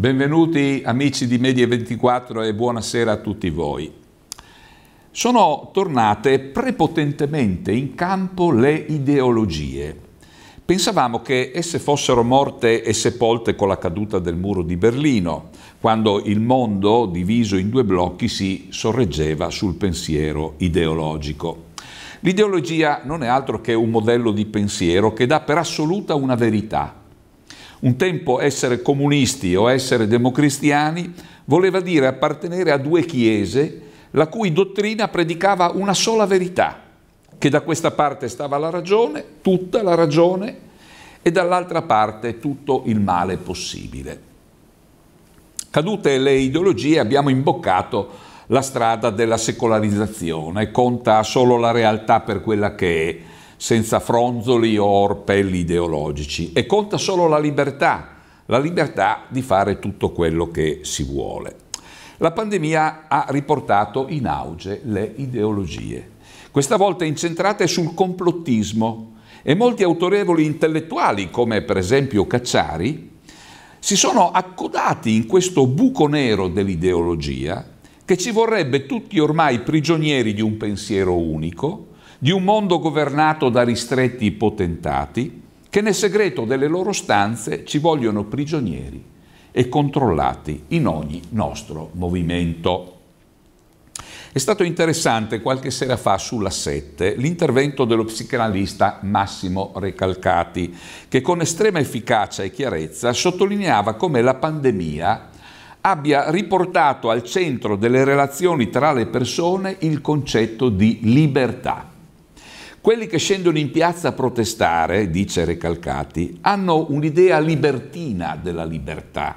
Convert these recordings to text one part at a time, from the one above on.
Benvenuti amici di Medie 24 e buonasera a tutti voi. Sono tornate prepotentemente in campo le ideologie. Pensavamo che esse fossero morte e sepolte con la caduta del muro di Berlino, quando il mondo, diviso in due blocchi, si sorreggeva sul pensiero ideologico. L'ideologia non è altro che un modello di pensiero che dà per assoluta una verità, un tempo essere comunisti o essere democristiani voleva dire appartenere a due chiese la cui dottrina predicava una sola verità, che da questa parte stava la ragione, tutta la ragione, e dall'altra parte tutto il male possibile. Cadute le ideologie abbiamo imboccato la strada della secolarizzazione, conta solo la realtà per quella che è, senza fronzoli o orpelli ideologici e conta solo la libertà, la libertà di fare tutto quello che si vuole. La pandemia ha riportato in auge le ideologie, questa volta incentrate sul complottismo e molti autorevoli intellettuali, come per esempio Cacciari, si sono accodati in questo buco nero dell'ideologia che ci vorrebbe tutti ormai prigionieri di un pensiero unico di un mondo governato da ristretti potentati che nel segreto delle loro stanze ci vogliono prigionieri e controllati in ogni nostro movimento. È stato interessante qualche sera fa sulla 7 l'intervento dello psicanalista Massimo Recalcati, che con estrema efficacia e chiarezza sottolineava come la pandemia abbia riportato al centro delle relazioni tra le persone il concetto di libertà. Quelli che scendono in piazza a protestare, dice Recalcati, hanno un'idea libertina della libertà.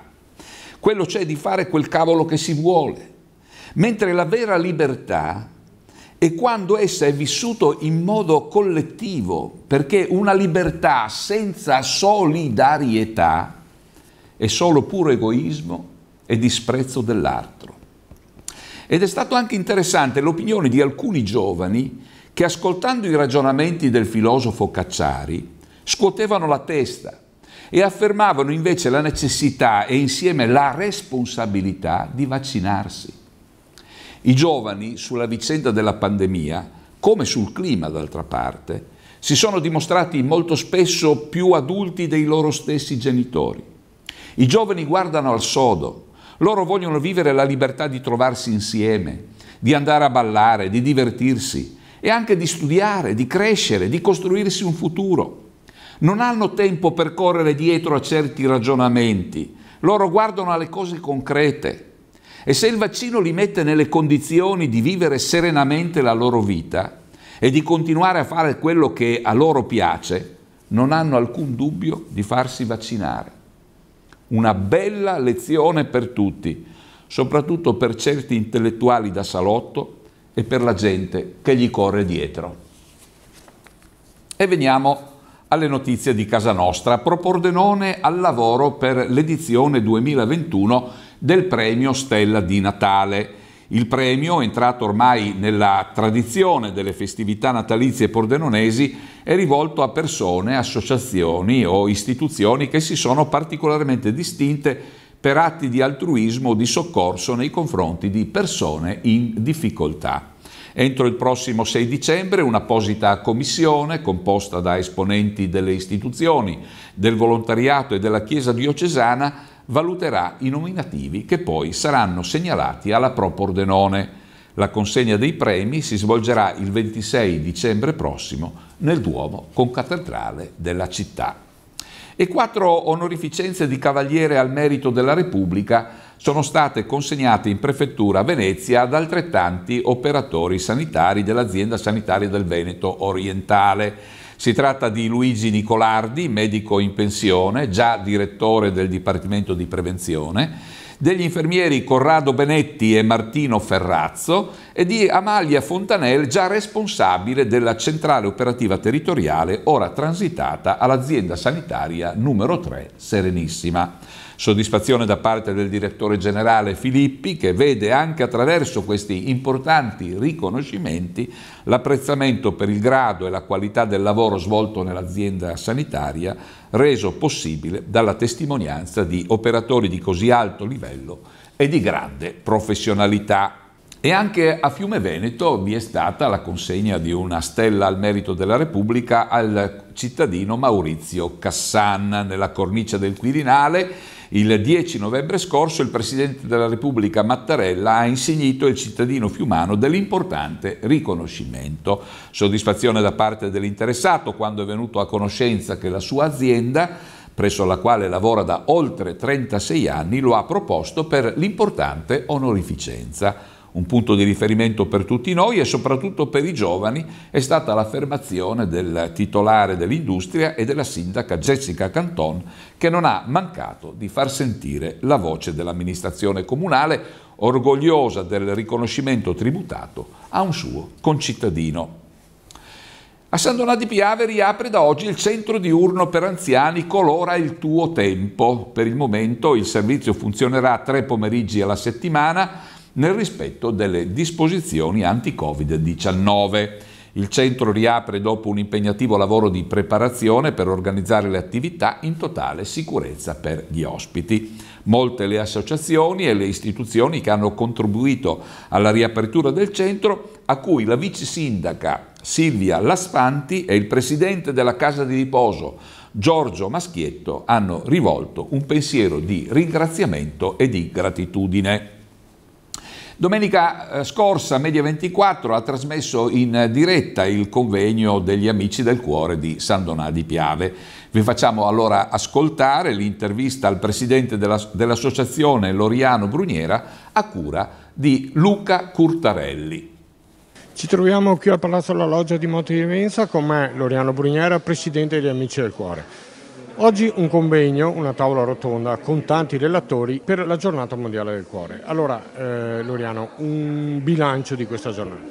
Quello c'è di fare quel cavolo che si vuole. Mentre la vera libertà è quando essa è vissuta in modo collettivo, perché una libertà senza solidarietà è solo puro egoismo e disprezzo dell'altro. Ed è stato anche interessante l'opinione di alcuni giovani che ascoltando i ragionamenti del filosofo Cacciari scuotevano la testa e affermavano invece la necessità e insieme la responsabilità di vaccinarsi. I giovani sulla vicenda della pandemia, come sul clima d'altra parte, si sono dimostrati molto spesso più adulti dei loro stessi genitori. I giovani guardano al sodo, loro vogliono vivere la libertà di trovarsi insieme, di andare a ballare, di divertirsi, e anche di studiare, di crescere, di costruirsi un futuro. Non hanno tempo per correre dietro a certi ragionamenti, loro guardano alle cose concrete e se il vaccino li mette nelle condizioni di vivere serenamente la loro vita e di continuare a fare quello che a loro piace, non hanno alcun dubbio di farsi vaccinare. Una bella lezione per tutti, soprattutto per certi intellettuali da salotto e per la gente che gli corre dietro. E veniamo alle notizie di casa nostra. Propordenone al lavoro per l'edizione 2021 del premio Stella di Natale. Il premio, entrato ormai nella tradizione delle festività natalizie pordenonesi, è rivolto a persone, associazioni o istituzioni che si sono particolarmente distinte per atti di altruismo o di soccorso nei confronti di persone in difficoltà. Entro il prossimo 6 dicembre un'apposita commissione composta da esponenti delle istituzioni, del volontariato e della Chiesa diocesana valuterà i nominativi che poi saranno segnalati alla Pro Pordenone. La consegna dei premi si svolgerà il 26 dicembre prossimo nel Duomo con cattedrale della città e quattro onorificenze di Cavaliere al Merito della Repubblica sono state consegnate in prefettura a Venezia ad altrettanti operatori sanitari dell'azienda sanitaria del Veneto orientale. Si tratta di Luigi Nicolardi, medico in pensione, già direttore del Dipartimento di Prevenzione, degli infermieri Corrado Benetti e Martino Ferrazzo e di Amalia Fontanel, già responsabile della centrale operativa territoriale, ora transitata all'azienda sanitaria numero 3 Serenissima. Soddisfazione da parte del direttore generale Filippi che vede anche attraverso questi importanti riconoscimenti l'apprezzamento per il grado e la qualità del lavoro svolto nell'azienda sanitaria reso possibile dalla testimonianza di operatori di così alto livello e di grande professionalità. E anche a Fiume Veneto vi è stata la consegna di una stella al merito della Repubblica al cittadino Maurizio Cassan nella cornice del Quirinale il 10 novembre scorso il Presidente della Repubblica Mattarella ha insignito il cittadino fiumano dell'importante riconoscimento. Soddisfazione da parte dell'interessato quando è venuto a conoscenza che la sua azienda presso la quale lavora da oltre 36 anni, lo ha proposto per l'importante onorificenza un punto di riferimento per tutti noi e soprattutto per i giovani è stata l'affermazione del titolare dell'industria e della sindaca Jessica Canton che non ha mancato di far sentire la voce dell'amministrazione comunale orgogliosa del riconoscimento tributato a un suo concittadino. A San Donà di Piaveri apre da oggi il centro diurno per anziani Colora il tuo tempo. Per il momento il servizio funzionerà tre pomeriggi alla settimana nel rispetto delle disposizioni anti-Covid-19. Il centro riapre dopo un impegnativo lavoro di preparazione per organizzare le attività in totale sicurezza per gli ospiti. Molte le associazioni e le istituzioni che hanno contribuito alla riapertura del centro, a cui la vice sindaca Silvia Lasfanti e il presidente della casa di riposo Giorgio Maschietto hanno rivolto un pensiero di ringraziamento e di gratitudine. Domenica eh, scorsa Media 24 ha trasmesso in diretta il convegno degli Amici del Cuore di San Donà di Piave. Vi facciamo allora ascoltare l'intervista al presidente dell'associazione Loriano Bruniera a cura di Luca Curtarelli. Ci troviamo qui al Palazzo della Loggia di Monte di Mensa con me Loriano Bruniera, presidente degli Amici del Cuore. Oggi un convegno, una tavola rotonda con tanti relatori per la giornata mondiale del cuore. Allora, eh, Loriano, un bilancio di questa giornata.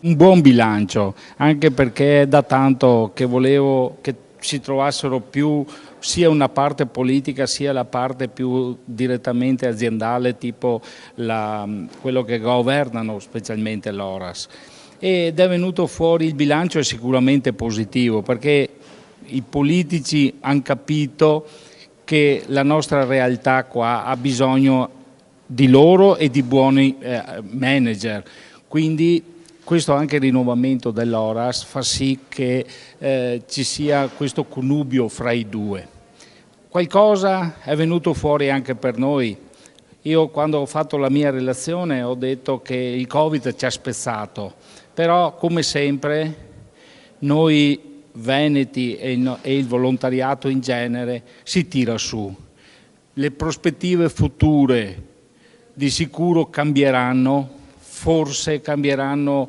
Un buon bilancio, anche perché è da tanto che volevo che si trovassero più sia una parte politica sia la parte più direttamente aziendale, tipo la, quello che governano specialmente l'ORAS ed è venuto fuori il bilancio è sicuramente positivo perché i politici hanno capito che la nostra realtà qua ha bisogno di loro e di buoni eh, manager. Quindi questo anche rinnovamento dell'Oras fa sì che eh, ci sia questo connubio fra i due. Qualcosa è venuto fuori anche per noi. Io quando ho fatto la mia relazione ho detto che il Covid ci ha spezzato, però come sempre noi veneti e il volontariato in genere si tira su. Le prospettive future di sicuro cambieranno, forse cambieranno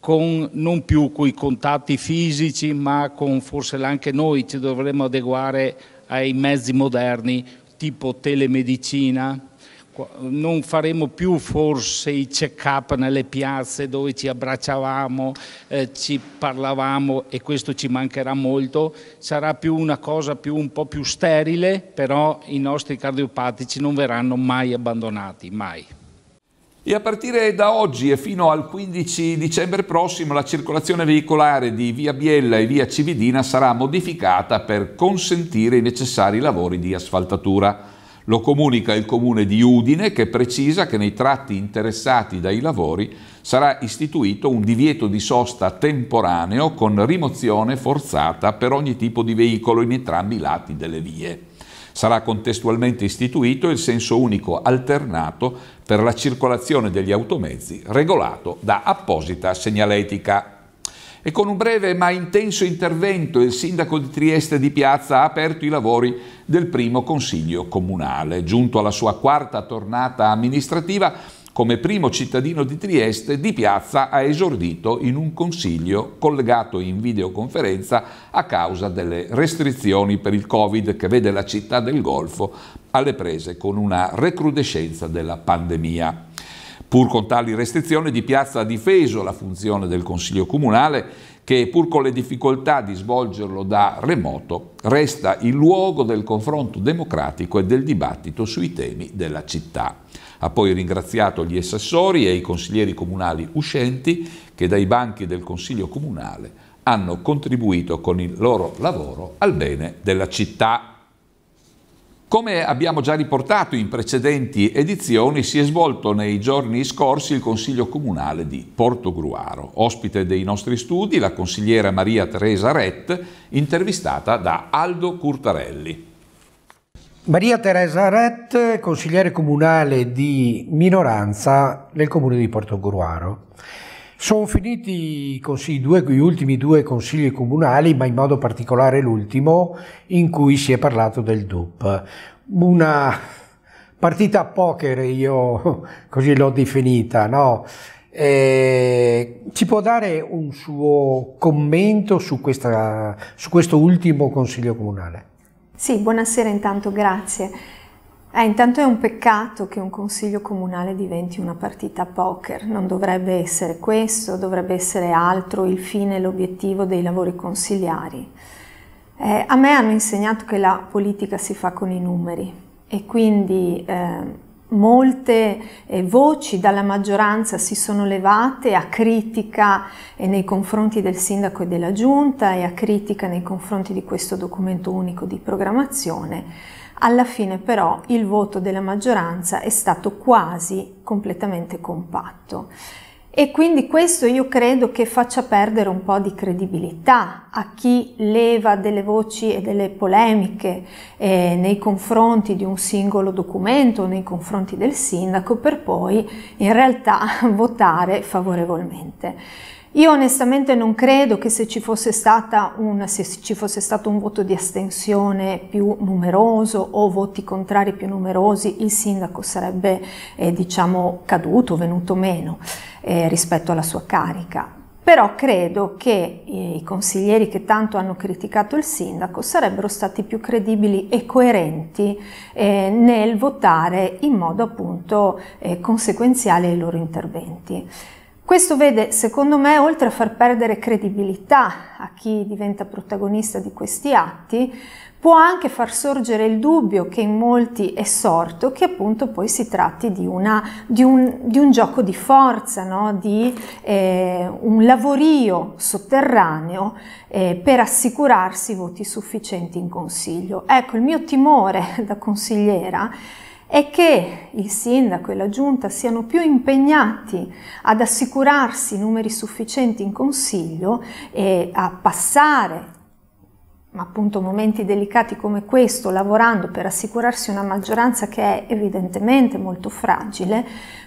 con, non più con i contatti fisici, ma con forse anche noi ci dovremo adeguare ai mezzi moderni, tipo telemedicina, non faremo più forse i check-up nelle piazze dove ci abbracciavamo, eh, ci parlavamo e questo ci mancherà molto, sarà più una cosa più, un po' più sterile, però i nostri cardiopatici non verranno mai abbandonati, mai. E a partire da oggi e fino al 15 dicembre prossimo la circolazione veicolare di via Biella e via Cividina sarà modificata per consentire i necessari lavori di asfaltatura. Lo comunica il comune di Udine che precisa che nei tratti interessati dai lavori sarà istituito un divieto di sosta temporaneo con rimozione forzata per ogni tipo di veicolo in entrambi i lati delle vie. Sarà contestualmente istituito il senso unico alternato per la circolazione degli automezzi regolato da apposita segnaletica e con un breve ma intenso intervento il sindaco di Trieste di Piazza ha aperto i lavori del primo consiglio comunale. Giunto alla sua quarta tornata amministrativa, come primo cittadino di Trieste, Di Piazza ha esordito in un consiglio collegato in videoconferenza a causa delle restrizioni per il Covid che vede la città del Golfo alle prese con una recrudescenza della pandemia pur con tali restrizioni, Di Piazza ha difeso la funzione del Consiglio Comunale che, pur con le difficoltà di svolgerlo da remoto, resta il luogo del confronto democratico e del dibattito sui temi della città. Ha poi ringraziato gli assessori e i consiglieri comunali uscenti che dai banchi del Consiglio Comunale hanno contribuito con il loro lavoro al bene della città. Come abbiamo già riportato in precedenti edizioni, si è svolto nei giorni scorsi il Consiglio Comunale di Portogruaro. Ospite dei nostri studi la consigliera Maria Teresa Rett, intervistata da Aldo Curtarelli. Maria Teresa Rett, consigliere comunale di minoranza nel comune di Portogruaro. Sono finiti così due, gli ultimi due consigli comunali, ma in modo particolare l'ultimo, in cui si è parlato del DUP. Una partita a poker, io così l'ho definita, no? Eh, ci può dare un suo commento su, questa, su questo ultimo consiglio comunale? Sì, buonasera intanto, grazie. Eh, intanto è un peccato che un consiglio comunale diventi una partita poker, non dovrebbe essere questo, dovrebbe essere altro il fine e l'obiettivo dei lavori consigliari. Eh, a me hanno insegnato che la politica si fa con i numeri e quindi eh, molte eh, voci dalla maggioranza si sono levate a critica eh, nei confronti del sindaco e della giunta e a critica nei confronti di questo documento unico di programmazione alla fine però il voto della maggioranza è stato quasi completamente compatto. E quindi questo io credo che faccia perdere un po' di credibilità a chi leva delle voci e delle polemiche eh, nei confronti di un singolo documento, nei confronti del sindaco, per poi in realtà votare favorevolmente. Io onestamente non credo che se ci, un, se ci fosse, stato un voto di astensione più numeroso o voti contrari più numerosi, il sindaco sarebbe eh, diciamo, caduto, venuto meno eh, rispetto alla sua carica. Però credo che eh, i consiglieri che tanto hanno criticato il sindaco sarebbero stati più credibili e coerenti eh, nel votare in modo appunto eh, conseguenziale i loro interventi. Questo vede, secondo me, oltre a far perdere credibilità a chi diventa protagonista di questi atti, può anche far sorgere il dubbio che in molti è sorto che appunto poi si tratti di, una, di, un, di un, gioco di forza, no? di eh, un lavorio sotterraneo eh, per assicurarsi voti sufficienti in consiglio. Ecco, il mio timore da consigliera è è che il sindaco e la giunta siano più impegnati ad assicurarsi numeri sufficienti in consiglio e a passare appunto momenti delicati come questo, lavorando per assicurarsi una maggioranza che è evidentemente molto fragile,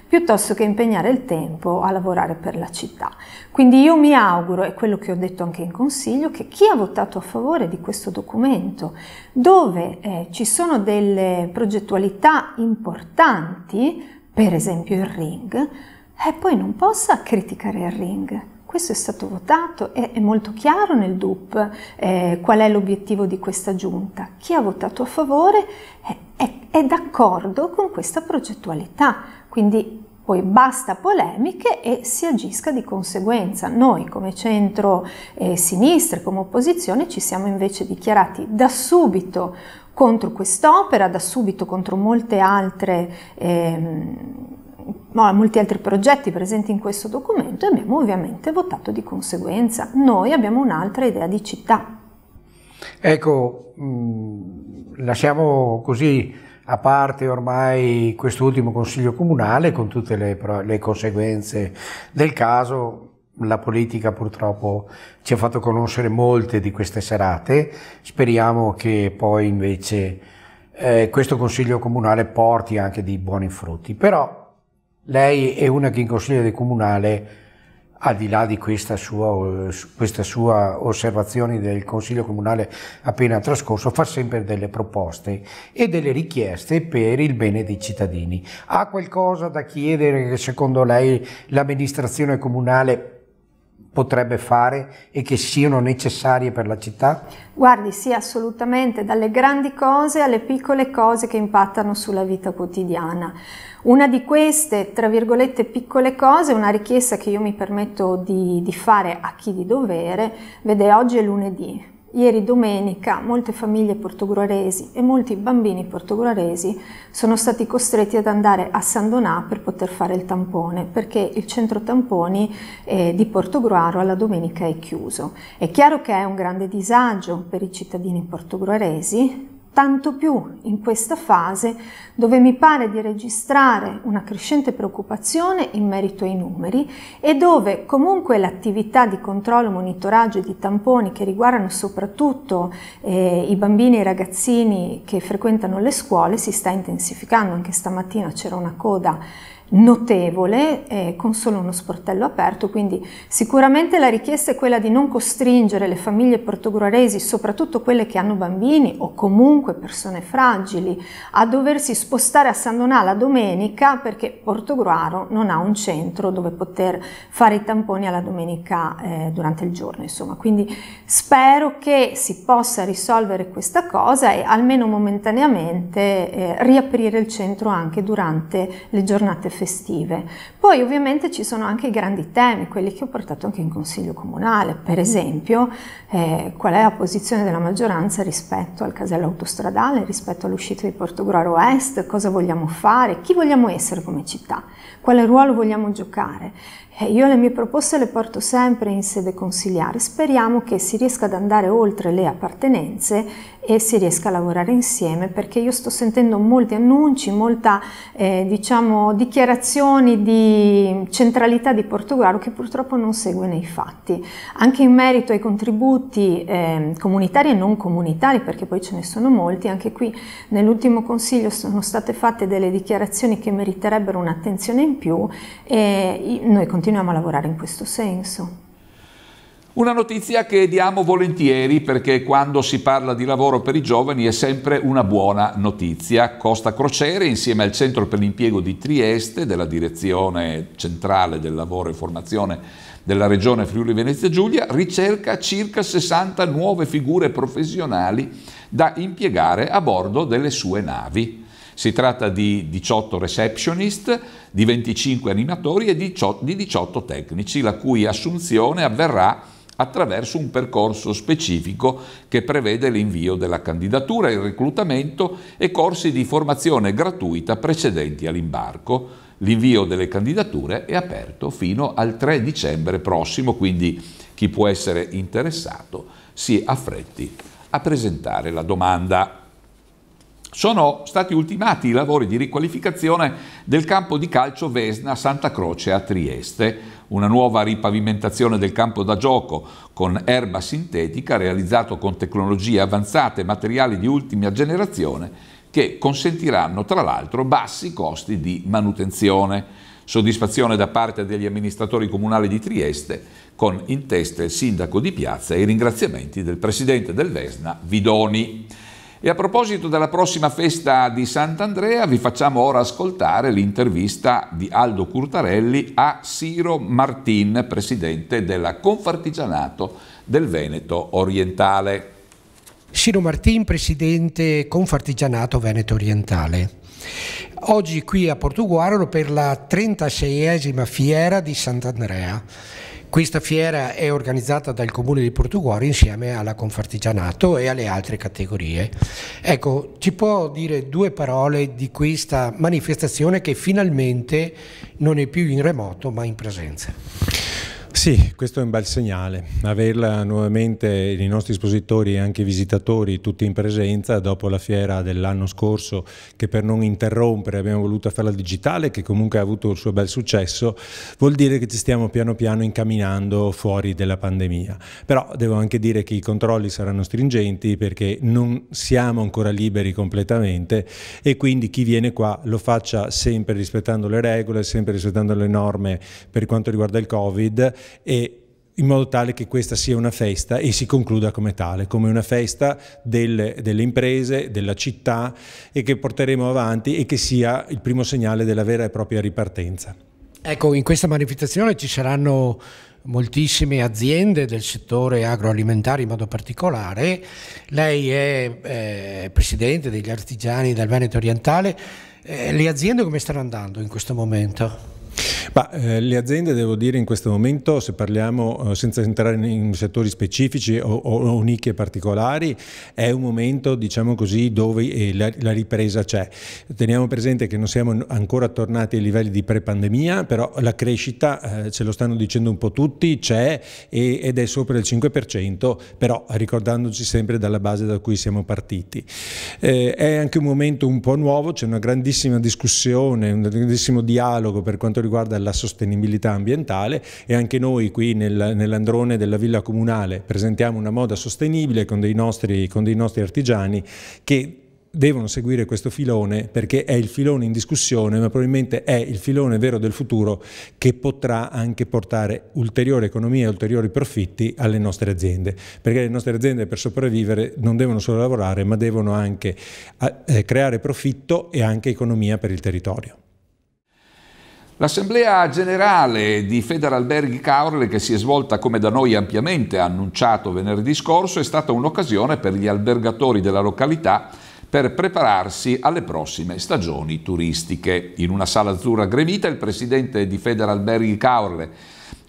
piuttosto che impegnare il tempo a lavorare per la città. Quindi io mi auguro, e quello che ho detto anche in consiglio, che chi ha votato a favore di questo documento, dove eh, ci sono delle progettualità importanti, per esempio il ring, eh, poi non possa criticare il ring, questo è stato votato, è, è molto chiaro nel DUP eh, qual è l'obiettivo di questa giunta. Chi ha votato a favore è, è, è d'accordo con questa progettualità, quindi poi basta polemiche e si agisca di conseguenza. Noi come centro-sinistra, eh, come opposizione, ci siamo invece dichiarati da subito contro quest'opera, da subito contro molte altre... Ehm, ma molti altri progetti presenti in questo documento e abbiamo ovviamente votato di conseguenza. Noi abbiamo un'altra idea di città. Ecco, mm, lasciamo così a parte ormai quest'ultimo consiglio comunale con tutte le, le conseguenze del caso, la politica purtroppo ci ha fatto conoscere molte di queste serate, speriamo che poi invece eh, questo Consiglio Comunale porti anche dei buoni frutti, però lei è una che in Consiglio di Comunale, al di là di questa sua, questa sua osservazione del Consiglio Comunale appena trascorso, fa sempre delle proposte e delle richieste per il bene dei cittadini. Ha qualcosa da chiedere che secondo lei l'amministrazione comunale potrebbe fare e che siano necessarie per la città? Guardi, sì, assolutamente, dalle grandi cose alle piccole cose che impattano sulla vita quotidiana. Una di queste, tra virgolette, piccole cose, una richiesta che io mi permetto di, di fare a chi di dovere, vede oggi è lunedì, Ieri domenica molte famiglie portogruaresi e molti bambini portogruaresi sono stati costretti ad andare a San Donà per poter fare il tampone perché il centro tamponi eh, di Portogruaro alla domenica è chiuso. È chiaro che è un grande disagio per i cittadini portogruaresi tanto più in questa fase dove mi pare di registrare una crescente preoccupazione in merito ai numeri e dove comunque l'attività di controllo, monitoraggio e di tamponi che riguardano soprattutto eh, i bambini e i ragazzini che frequentano le scuole si sta intensificando. Anche stamattina c'era una coda notevole eh, con solo uno sportello aperto, quindi sicuramente la richiesta è quella di non costringere le famiglie portogruaresi, soprattutto quelle che hanno bambini o comunque persone fragili, a doversi spostare a San Donà la domenica perché Portogruaro non ha un centro dove poter fare i tamponi alla domenica eh, durante il giorno, insomma. Quindi spero che si possa risolvere questa cosa e almeno momentaneamente eh, riaprire il centro anche durante le giornate festiche festive. Poi ovviamente ci sono anche i grandi temi, quelli che ho portato anche in Consiglio Comunale, per esempio eh, qual è la posizione della maggioranza rispetto al casello autostradale, rispetto all'uscita di Portogruaro Est, cosa vogliamo fare, chi vogliamo essere come città, quale ruolo vogliamo giocare. Eh, io le mie proposte le porto sempre in sede consiliare, speriamo che si riesca ad andare oltre le appartenenze e si riesca a lavorare insieme perché io sto sentendo molti annunci, molte eh, diciamo, dichiarazioni di centralità di Portogallo che purtroppo non segue nei fatti. Anche in merito ai contributi eh, comunitari e non comunitari, perché poi ce ne sono molti, anche qui nell'ultimo consiglio sono state fatte delle dichiarazioni che meriterebbero un'attenzione in più e noi continuiamo continuiamo a lavorare in questo senso. Una notizia che diamo volentieri perché quando si parla di lavoro per i giovani è sempre una buona notizia. Costa Crociere insieme al Centro per l'impiego di Trieste della Direzione Centrale del Lavoro e Formazione della Regione Friuli Venezia Giulia ricerca circa 60 nuove figure professionali da impiegare a bordo delle sue navi. Si tratta di 18 receptionist, di 25 animatori e di 18 tecnici, la cui assunzione avverrà attraverso un percorso specifico che prevede l'invio della candidatura, il reclutamento e corsi di formazione gratuita precedenti all'imbarco. L'invio delle candidature è aperto fino al 3 dicembre prossimo, quindi chi può essere interessato si affretti a presentare la domanda sono stati ultimati i lavori di riqualificazione del campo di calcio Vesna Santa Croce a Trieste, una nuova ripavimentazione del campo da gioco con erba sintetica realizzato con tecnologie avanzate e materiali di ultima generazione che consentiranno tra l'altro bassi costi di manutenzione. Soddisfazione da parte degli amministratori comunali di Trieste con in testa il sindaco di Piazza e i ringraziamenti del presidente del Vesna Vidoni. E a proposito della prossima festa di Sant'Andrea, vi facciamo ora ascoltare l'intervista di Aldo Curtarelli a Siro Martin, presidente della Confartigianato del Veneto Orientale. Siro Martin, presidente Confartigianato Veneto Orientale. Oggi qui a Portuguaro per la 36esima fiera di Sant'Andrea questa fiera è organizzata dal Comune di Portuguari insieme alla Confartigianato e alle altre categorie. Ecco, ci può dire due parole di questa manifestazione che finalmente non è più in remoto ma in presenza? Sì, questo è un bel segnale, averla nuovamente i nostri espositori e anche i visitatori tutti in presenza dopo la fiera dell'anno scorso che per non interrompere abbiamo voluto farla digitale che comunque ha avuto il suo bel successo, vuol dire che ci stiamo piano piano incamminando fuori della pandemia. Però devo anche dire che i controlli saranno stringenti perché non siamo ancora liberi completamente e quindi chi viene qua lo faccia sempre rispettando le regole, sempre rispettando le norme per quanto riguarda il Covid e in modo tale che questa sia una festa e si concluda come tale, come una festa del, delle imprese, della città e che porteremo avanti e che sia il primo segnale della vera e propria ripartenza. Ecco, in questa manifestazione ci saranno moltissime aziende del settore agroalimentare in modo particolare. Lei è eh, presidente degli artigiani del Veneto orientale. Eh, le aziende come stanno andando in questo momento? Ma, eh, le aziende, devo dire, in questo momento, se parliamo eh, senza entrare in settori specifici o, o, o, nicchie particolari, è un momento, diciamo così, dove eh, la, la, ripresa c'è. Teniamo presente che non siamo ancora tornati ai livelli di pre-pandemia, però la crescita, eh, ce lo stanno dicendo un po' tutti, c'è e, ed è sopra il 5%, però ricordandoci sempre dalla base da cui siamo partiti. Eh, è anche un momento un po' nuovo, c'è una grandissima discussione, un grandissimo dialogo per quanto riguarda riguarda la sostenibilità ambientale e anche noi qui nel, nell'androne della Villa Comunale presentiamo una moda sostenibile con dei nostri, con dei nostri artigiani che devono seguire questo filone perché è il filone in discussione, ma probabilmente è il filone vero del futuro che potrà anche portare ulteriore economia e ulteriori profitti alle nostre aziende, perché le nostre aziende per sopravvivere non devono solo lavorare, ma devono anche eh, creare profitto e anche economia per il territorio. L'assemblea generale di Federalberghi Caorle, che si è svolta come da noi ampiamente annunciato venerdì scorso, è stata un'occasione per gli albergatori della località per prepararsi alle prossime stagioni turistiche. In una sala azzurra gremita il presidente di Federalberghi Caorle,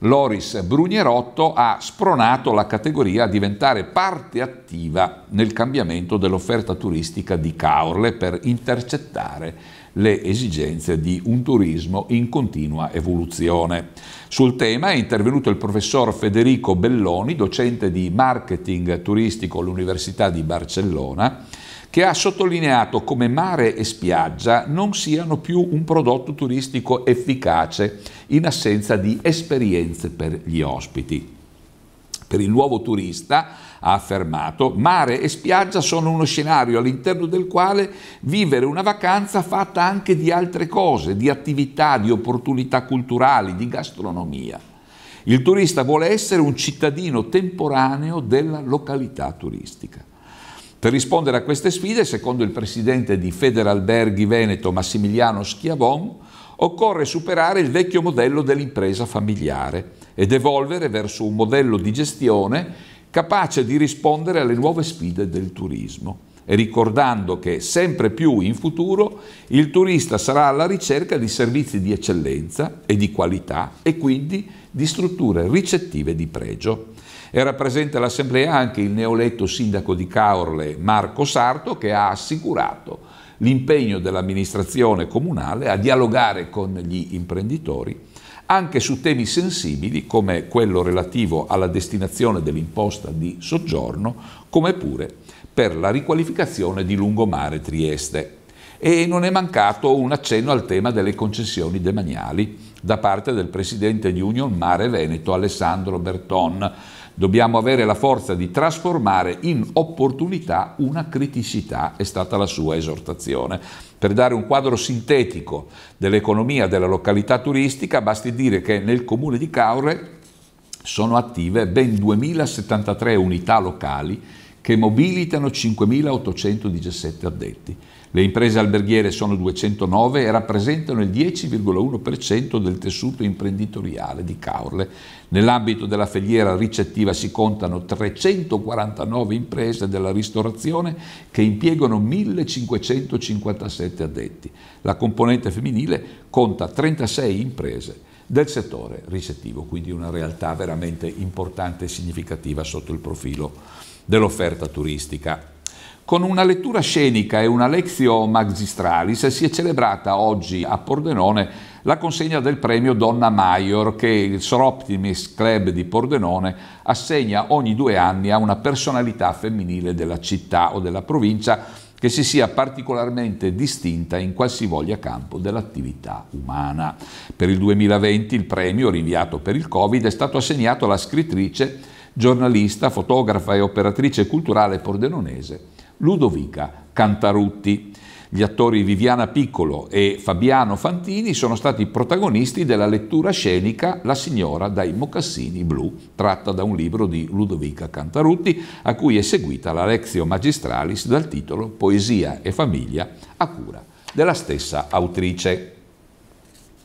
Loris Brugnerotto, ha spronato la categoria a diventare parte attiva nel cambiamento dell'offerta turistica di Caorle per intercettare le esigenze di un turismo in continua evoluzione. Sul tema è intervenuto il professor Federico Belloni, docente di marketing turistico all'Università di Barcellona, che ha sottolineato come mare e spiaggia non siano più un prodotto turistico efficace in assenza di esperienze per gli ospiti per il nuovo turista, ha affermato, mare e spiaggia sono uno scenario all'interno del quale vivere una vacanza fatta anche di altre cose, di attività, di opportunità culturali, di gastronomia. Il turista vuole essere un cittadino temporaneo della località turistica. Per rispondere a queste sfide, secondo il presidente di Federalberghi Veneto Massimiliano Schiavon, occorre superare il vecchio modello dell'impresa familiare ed evolvere verso un modello di gestione capace di rispondere alle nuove sfide del turismo e ricordando che sempre più in futuro il turista sarà alla ricerca di servizi di eccellenza e di qualità e quindi di strutture ricettive di pregio. Era presente all'assemblea anche il neoletto sindaco di Caorle Marco Sarto che ha assicurato l'impegno dell'amministrazione comunale a dialogare con gli imprenditori anche su temi sensibili come quello relativo alla destinazione dell'imposta di soggiorno, come pure per la riqualificazione di lungomare Trieste. E non è mancato un accenno al tema delle concessioni demaniali da parte del presidente di Union Mare Veneto Alessandro Berton. Dobbiamo avere la forza di trasformare in opportunità una criticità, è stata la sua esortazione. Per dare un quadro sintetico dell'economia della località turistica, basti dire che nel comune di Caure sono attive ben 2073 unità locali che mobilitano 5.817 addetti. Le imprese alberghiere sono 209 e rappresentano il 10,1% del tessuto imprenditoriale di Caorle. Nell'ambito della filiera ricettiva si contano 349 imprese della ristorazione che impiegano 1557 addetti. La componente femminile conta 36 imprese del settore ricettivo, quindi una realtà veramente importante e significativa sotto il profilo dell'offerta turistica. Con una lettura scenica e una lezio magistralis si è celebrata oggi a Pordenone la consegna del premio Donna Maior che il Sor Club di Pordenone assegna ogni due anni a una personalità femminile della città o della provincia che si sia particolarmente distinta in qualsivoglia campo dell'attività umana. Per il 2020 il premio, rinviato per il Covid, è stato assegnato alla scrittrice, giornalista, fotografa e operatrice culturale pordenonese Ludovica Cantarutti. Gli attori Viviana Piccolo e Fabiano Fantini sono stati protagonisti della lettura scenica La signora dai mocassini blu, tratta da un libro di Ludovica Cantarutti, a cui è seguita la lezione Magistralis dal titolo Poesia e famiglia a cura della stessa autrice.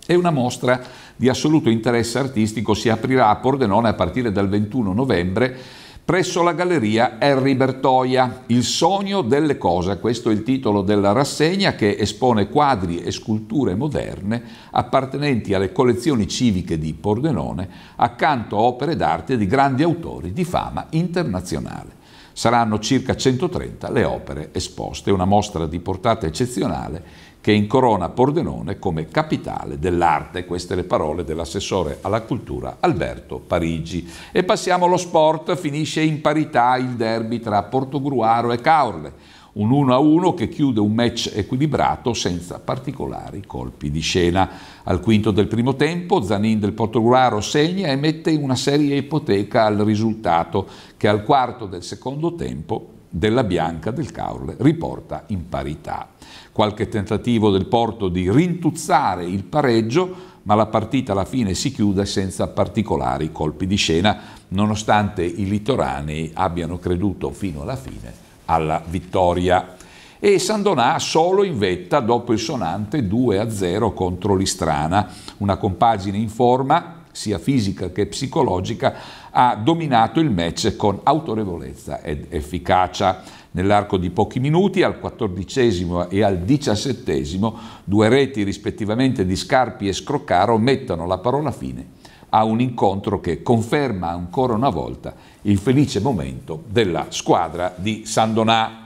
È una mostra di assoluto interesse artistico si aprirà a Pordenone a partire dal 21 novembre presso la galleria Harry Bertoia. Il sogno delle cose, questo è il titolo della rassegna che espone quadri e sculture moderne appartenenti alle collezioni civiche di Pordenone, accanto a opere d'arte di grandi autori di fama internazionale. Saranno circa 130 le opere esposte, una mostra di portata eccezionale che incorona Pordenone come capitale dell'arte. Queste le parole dell'assessore alla cultura Alberto Parigi. E passiamo allo sport, finisce in parità il derby tra Portogruaro e Caorle un 1-1 che chiude un match equilibrato senza particolari colpi di scena. Al quinto del primo tempo Zanin del Portogruaro segna e mette una serie ipoteca al risultato che al quarto del secondo tempo della Bianca del Caorle riporta in parità. Qualche tentativo del Porto di rintuzzare il pareggio, ma la partita alla fine si chiude senza particolari colpi di scena, nonostante i litorani abbiano creduto fino alla fine alla vittoria. E Sandonà solo in vetta dopo il sonante 2-0 contro l'Istrana, una compagine in forma sia fisica che psicologica, ha dominato il match con autorevolezza ed efficacia. Nell'arco di pochi minuti, al quattordicesimo e al diciassettesimo, due reti rispettivamente di Scarpi e Scroccaro mettono la parola fine a un incontro che conferma ancora una volta il felice momento della squadra di Sandonà.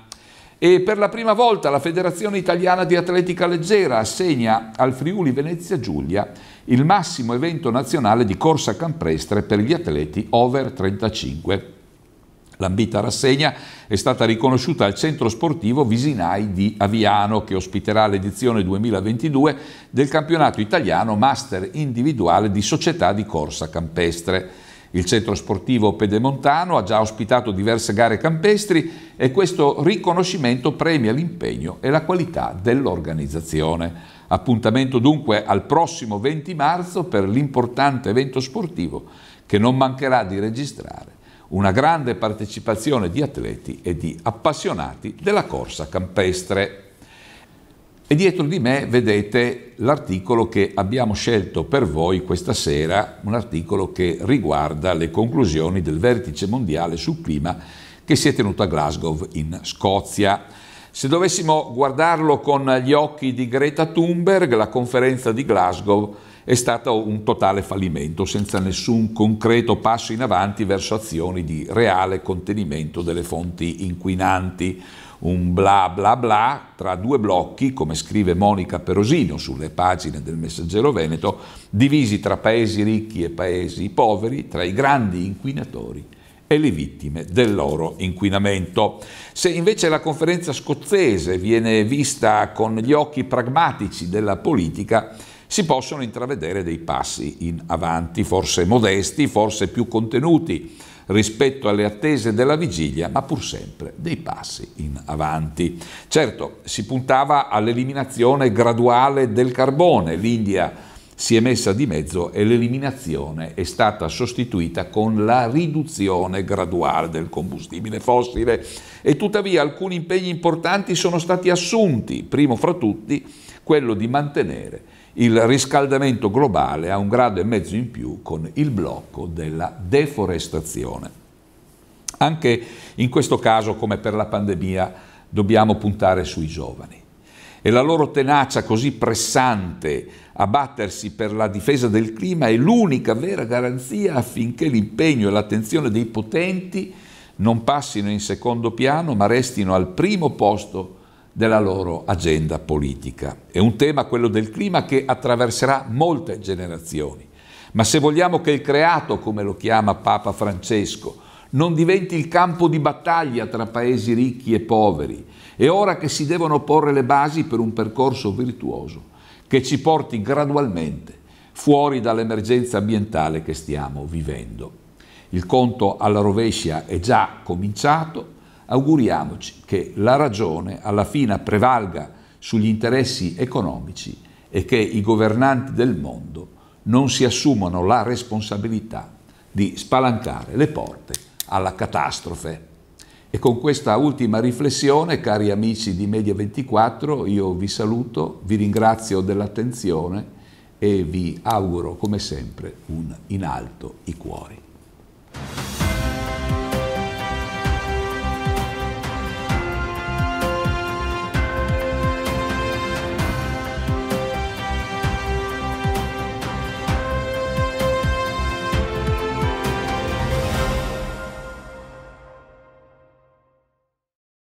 E per la prima volta la Federazione Italiana di Atletica Leggera assegna al Friuli Venezia Giulia il massimo evento nazionale di corsa campestre per gli atleti over 35. L'ambita rassegna è stata riconosciuta al centro sportivo Visinai di Aviano, che ospiterà l'edizione 2022 del campionato italiano master individuale di società di corsa campestre. Il centro sportivo pedemontano ha già ospitato diverse gare campestri e questo riconoscimento premia l'impegno e la qualità dell'organizzazione. Appuntamento dunque al prossimo 20 marzo per l'importante evento sportivo che non mancherà di registrare una grande partecipazione di atleti e di appassionati della corsa campestre. E dietro di me vedete l'articolo che abbiamo scelto per voi questa sera, un articolo che riguarda le conclusioni del vertice mondiale sul clima che si è tenuto a Glasgow in Scozia. Se dovessimo guardarlo con gli occhi di Greta Thunberg, la conferenza di Glasgow è stata un totale fallimento, senza nessun concreto passo in avanti verso azioni di reale contenimento delle fonti inquinanti un bla bla bla tra due blocchi, come scrive Monica Perosino sulle pagine del Messaggero Veneto, divisi tra paesi ricchi e paesi poveri, tra i grandi inquinatori e le vittime del loro inquinamento. Se invece la conferenza scozzese viene vista con gli occhi pragmatici della politica, si possono intravedere dei passi in avanti, forse modesti, forse più contenuti, rispetto alle attese della vigilia, ma pur sempre dei passi in avanti. Certo, si puntava all'eliminazione graduale del carbone, l'India si è messa di mezzo e l'eliminazione è stata sostituita con la riduzione graduale del combustibile fossile e tuttavia alcuni impegni importanti sono stati assunti, primo fra tutti quello di mantenere il riscaldamento globale a un grado e mezzo in più con il blocco della deforestazione. Anche in questo caso, come per la pandemia, dobbiamo puntare sui giovani. E la loro tenacia così pressante a battersi per la difesa del clima è l'unica vera garanzia affinché l'impegno e l'attenzione dei potenti non passino in secondo piano ma restino al primo posto della loro agenda politica. È un tema, quello del clima, che attraverserà molte generazioni. Ma se vogliamo che il creato, come lo chiama Papa Francesco, non diventi il campo di battaglia tra paesi ricchi e poveri, è ora che si devono porre le basi per un percorso virtuoso che ci porti gradualmente fuori dall'emergenza ambientale che stiamo vivendo. Il conto alla rovescia è già cominciato, auguriamoci che la ragione alla fine prevalga sugli interessi economici e che i governanti del mondo non si assumano la responsabilità di spalancare le porte alla catastrofe. E con questa ultima riflessione, cari amici di Media 24, io vi saluto, vi ringrazio dell'attenzione e vi auguro come sempre un in alto i cuori.